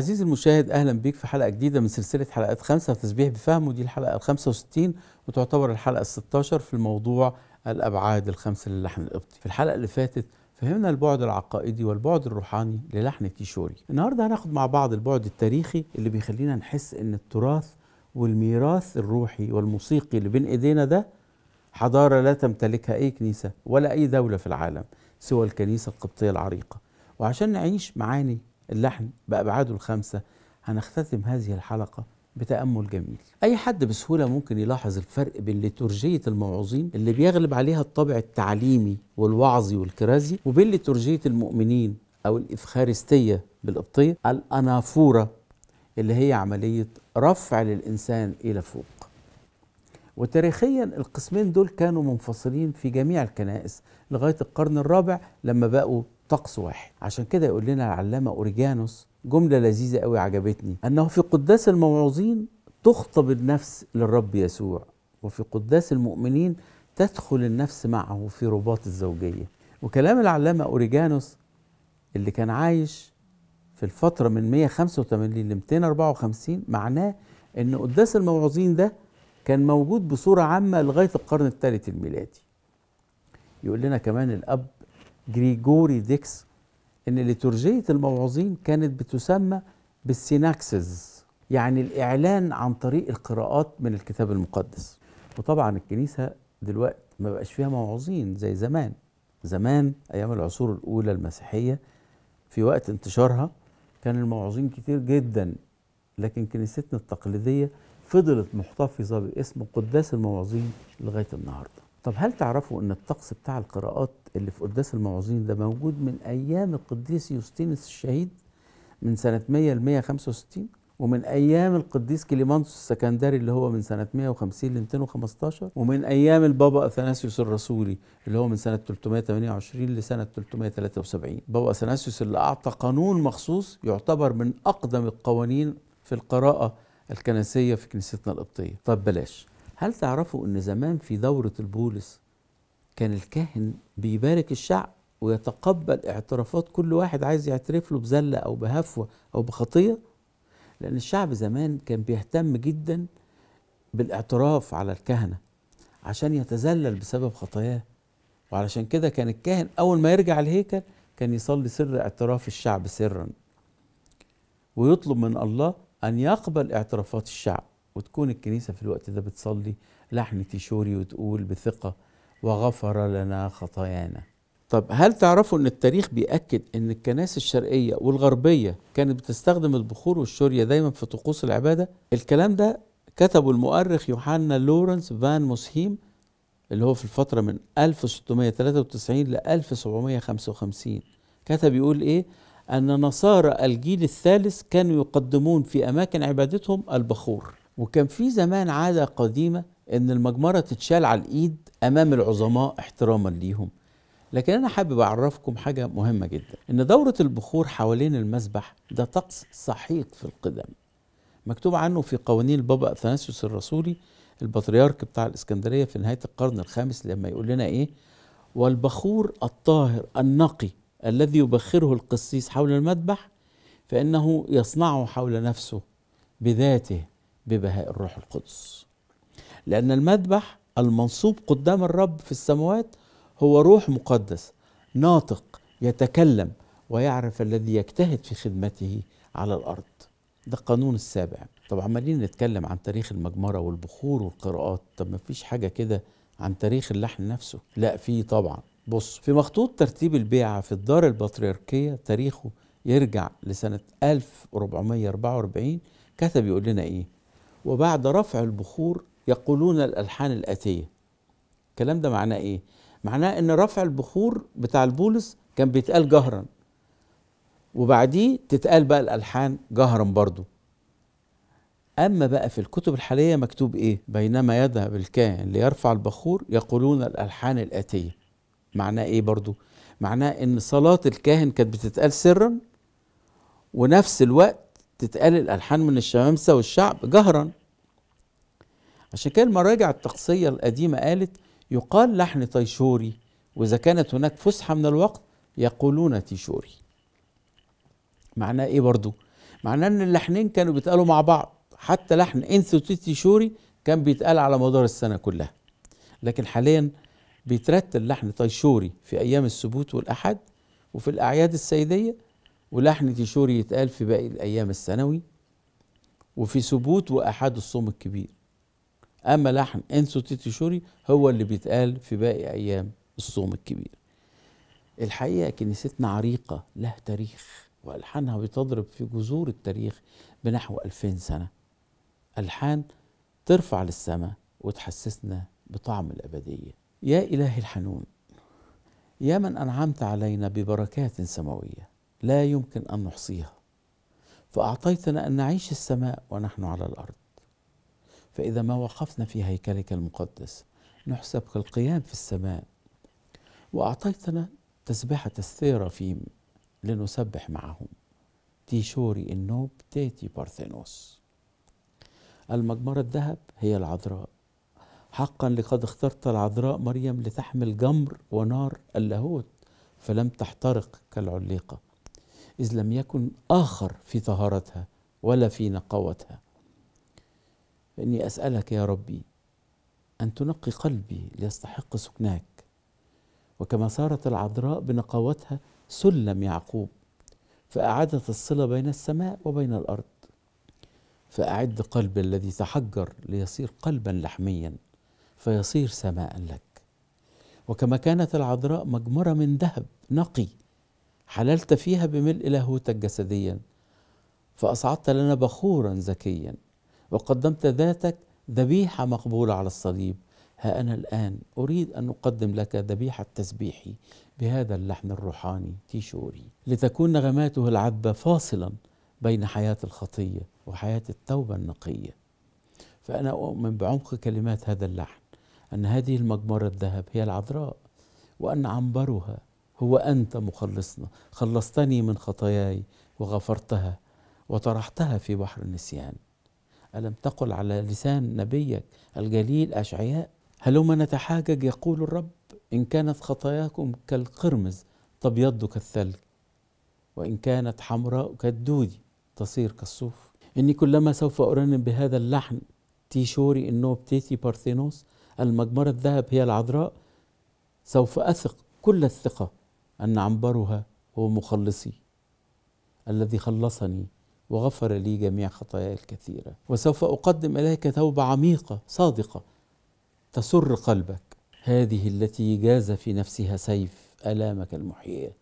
عزيزي المشاهد اهلا بيك في حلقه جديده من سلسله حلقات خمسه تسبيح بفهم ودي الحلقه ال 65 وتعتبر الحلقه ال 16 في الموضوع الابعاد الخمسه للحن القبطي. في الحلقه اللي فاتت فهمنا البعد العقائدي والبعد الروحاني للحن تيشوري. النهارده هناخد مع بعض البعد التاريخي اللي بيخلينا نحس ان التراث والميراث الروحي والموسيقي اللي بين ايدينا ده حضاره لا تمتلكها اي كنيسه ولا اي دوله في العالم سوى الكنيسه القبطيه العريقه. وعشان نعيش معاني اللحن بأبعاده الخمسة هنختتم هذه الحلقة بتأمل جميل أي حد بسهولة ممكن يلاحظ الفرق بين لتورجية الموعظين اللي بيغلب عليها الطابع التعليمي والوعظي والكرازي وبين لتورجية المؤمنين أو الإفخارستية بالقبطية الأنافورة اللي هي عملية رفع للإنسان إلى فوق وتاريخيا القسمين دول كانوا منفصلين في جميع الكنائس لغاية القرن الرابع لما بقوا طقس واحد عشان كده يقول لنا العلامة أوريجانوس جملة لذيذة قوي عجبتني أنه في قداس الموعوظين تخطب النفس للرب يسوع وفي قداس المؤمنين تدخل النفس معه في رباط الزوجية وكلام العلامة أوريجانوس اللي كان عايش في الفترة من 185 ل 254 معناه أن قداس الموعوظين ده كان موجود بصورة عامة لغاية القرن الثالث الميلادي يقول لنا كمان الأب جريجوري ديكس ان ليتورجيه الموعظين كانت بتسمى بالسيناكسز يعني الاعلان عن طريق القراءات من الكتاب المقدس وطبعا الكنيسه دلوقتي ما بقاش فيها موعظين زي زمان زمان ايام العصور الاولى المسيحيه في وقت انتشارها كان الموعظين كتير جدا لكن كنيستنا التقليديه فضلت محتفظه باسم قداس الموعظين لغايه النهارده طب هل تعرفوا ان الطقس بتاع القراءات اللي في قداس الموعظين ده موجود من ايام القديس يوستينس الشهيد من سنة 100 ل 165 ومن ايام القديس كليمانوس السكندري اللي هو من سنة 150 ل 215 ومن ايام البابا اثناسيوس الرسولي اللي هو من سنة 328 لسنة 373 بابا اثناسيوس اللي اعطى قانون مخصوص يعتبر من اقدم القوانين في القراءة الكنسية في كنيستنا القبطية طب بلاش هل تعرفوا ان زمان في دورة البولس كان الكاهن بيبارك الشعب ويتقبل اعترافات كل واحد عايز يعترف له بزلة او بهفوة او بخطية لان الشعب زمان كان بيهتم جدا بالاعتراف على الكهنة عشان يتذلل بسبب خطاياه وعلشان كده كان الكاهن اول ما يرجع الهيكل كان يصلي سر اعتراف الشعب سرا ويطلب من الله ان يقبل اعترافات الشعب وتكون الكنيسة في الوقت ده بتصلي لحن تيشوري وتقول بثقة وغفر لنا خطايانا طب هل تعرفوا ان التاريخ بيأكد ان الكنائس الشرقية والغربية كانت بتستخدم البخور والشورية دايما في طقوس العبادة الكلام ده كتبه المؤرخ يوحنا لورنس فان موسهيم اللي هو في الفترة من 1693 ل 1755 كتب يقول ايه أن نصارى الجيل الثالث كانوا يقدمون في أماكن عبادتهم البخور وكان في زمان عادة قديمة إن المجمرة تتشال على الإيد أمام العظماء احتراما ليهم لكن أنا حابب أعرفكم حاجة مهمة جدا إن دورة البخور حوالين المسبح ده طقس سحيق في القدم مكتوب عنه في قوانين البابا أثناسيوس الرسولي البطريرك بتاع الإسكندرية في نهاية القرن الخامس لما يقول لنا إيه والبخور الطاهر النقي الذي يبخره القسيس حول المذبح فإنه يصنعه حول نفسه بذاته ببهاء الروح القدس لأن المذبح المنصوب قدام الرب في السماوات هو روح مقدس ناطق يتكلم ويعرف الذي يجتهد في خدمته على الأرض ده القانون السابع طب عمالين نتكلم عن تاريخ المجمرة والبخور والقراءات طب ما فيش حاجة كده عن تاريخ اللحن نفسه لا في طبعا بص في مخطوط ترتيب البيعة في الدار البطريركية تاريخه يرجع لسنة 1444 كتب يقول لنا ايه وبعد رفع البخور يقولون الألحان الآتية الكلام ده معناه إيه؟ معناه إن رفع البخور بتاع البولس كان بيتقال جهرا وبعديه تتقال بقى الألحان جهرا برضه أما بقى في الكتب الحالية مكتوب إيه؟ بينما يذهب الكاهن ليرفع البخور يقولون الألحان الآتية معناه إيه برضو؟ معناه إن صلاة الكاهن كانت بتتقال سرا ونفس الوقت تتقال الألحان من الشمامسة والشعب جهرا عشان كده المراجع التقصية القديمة قالت يقال لحن طيشوري وإذا كانت هناك فسحة من الوقت يقولون تيشوري معناه إيه برضو؟ معناه إن اللحنين كانوا بيتقالوا مع بعض حتى لحن انس تيشوري كان بيتقال على مدار السنة كلها لكن حاليا بيترتل لحن طيشوري في أيام السبوت والأحد وفي الأعياد السيدية ولحن تيشور يتقال في باقي الأيام السنوي وفي ثبوت وأحد الصوم الكبير أما لحن انسو تيتيشوري هو اللي بيتقال في باقي أيام الصوم الكبير الحقيقة كنيستنا عريقة لها تاريخ وألحانها بتضرب في جذور التاريخ بنحو 2000 سنة ألحان ترفع للسماء وتحسسنا بطعم الأبدية يا إلهي الحنون يا من أنعمت علينا ببركات سماوية لا يمكن ان نحصيها فاعطيتنا ان نعيش السماء ونحن على الارض فاذا ما وقفنا في هيكلك المقدس نحسب كالقيام في السماء واعطيتنا تسبحه السيرافيم لنسبح معهم تيشوري النوب تيتي بارثينوس المجمرة الذهب هي العذراء حقا لقد اخترت العذراء مريم لتحمل جمر ونار اللاهوت فلم تحترق كالعليقه إذ لم يكن آخر في طهارتها ولا في نقاوتها فإني أسألك يا ربي أن تنقي قلبي ليستحق سكناك وكما صارت العذراء بنقاوتها سلم يعقوب فأعادت الصلة بين السماء وبين الأرض فأعد قلب الذي تحجر ليصير قلبا لحميا فيصير سماء لك وكما كانت العذراء مجمرة من ذهب نقي حللت فيها بملء لاهوتك جسديا فأصعدت لنا بخورا زكيا وقدمت ذاتك ذبيحة مقبولة على الصليب ها أنا الآن أريد أن أقدم لك ذبيحة تسبيحي بهذا اللحن الروحاني تيشوري لتكون نغماته العذبة فاصلا بين حياة الخطية وحياة التوبة النقية فأنا أؤمن بعمق كلمات هذا اللحن أن هذه المجمرة الذهب هي العذراء وأن عنبرها هو أنت مخلصنا خلصتني من خطاياي وغفرتها وطرحتها في بحر النسيان ألم تقل على لسان نبيك الجليل أشعياء هلما نتحاجج يقول الرب إن كانت خطاياكم كالقرمز تبيض كالثلج وإن كانت حمراء كالدودي تصير كالصوف إني كلما سوف أرنم بهذا اللحن تيشوري إنه بتيتي بارثينوس المجمرة الذهب هي العذراء سوف أثق كل الثقة أن عنبرها هو مخلصي الذي خلصني وغفر لي جميع خطاياي الكثيرة وسوف أقدم إليك توبة عميقة صادقة تسر قلبك هذه التي جاز في نفسها سيف آلامك المحيية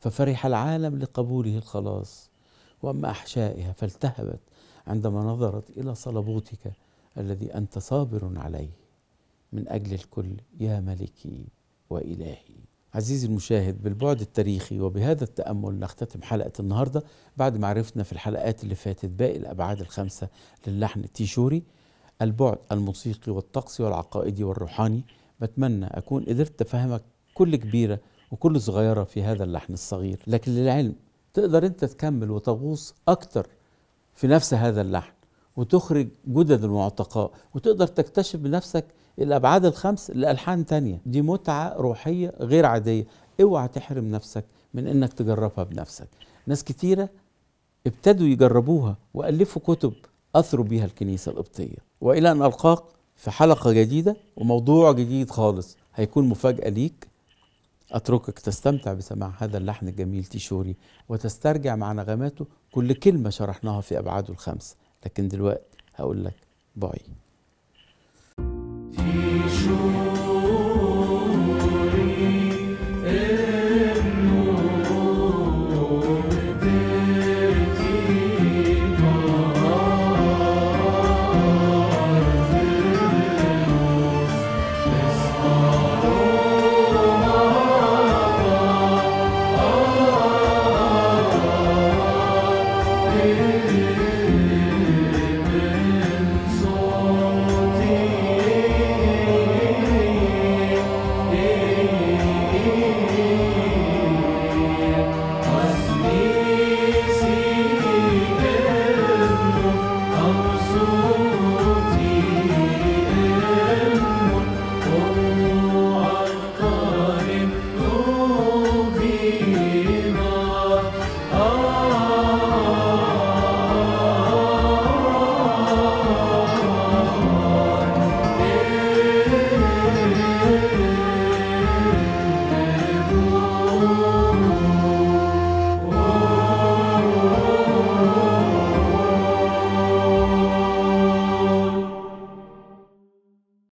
ففرح العالم لقبوله الخلاص وأما أحشائها فالتهبت عندما نظرت إلى صلبوتك الذي أنت صابر عليه من أجل الكل يا ملكي وإلهي عزيزي المشاهد بالبعد التاريخي وبهذا التأمل نختتم حلقة النهاردة بعد ما عرفنا في الحلقات اللي فاتت باقي الأبعاد الخمسة للحن التيشوري البعد الموسيقي والطقسي والعقائدي والروحاني بتمنى أكون قدرت أفهمك كل كبيرة وكل صغيرة في هذا اللحن الصغير لكن للعلم تقدر أنت تكمل وتغوص أكتر في نفس هذا اللحن وتخرج جدد المعتقاء وتقدر تكتشف بنفسك الأبعاد الخمس لألحان تانية دي متعة روحية غير عادية اوعى تحرم نفسك من انك تجربها بنفسك ناس كتيرة ابتدوا يجربوها وألفوا كتب أثروا بيها الكنيسة القبطية وإلى أن ألقاك في حلقة جديدة وموضوع جديد خالص هيكون مفاجأة ليك أتركك تستمتع بسماع هذا اللحن الجميل تيشوري وتسترجع مع نغماته كل كلمة شرحناها في أبعاده الخمس لكن دلوقتي هقول لك باي في شو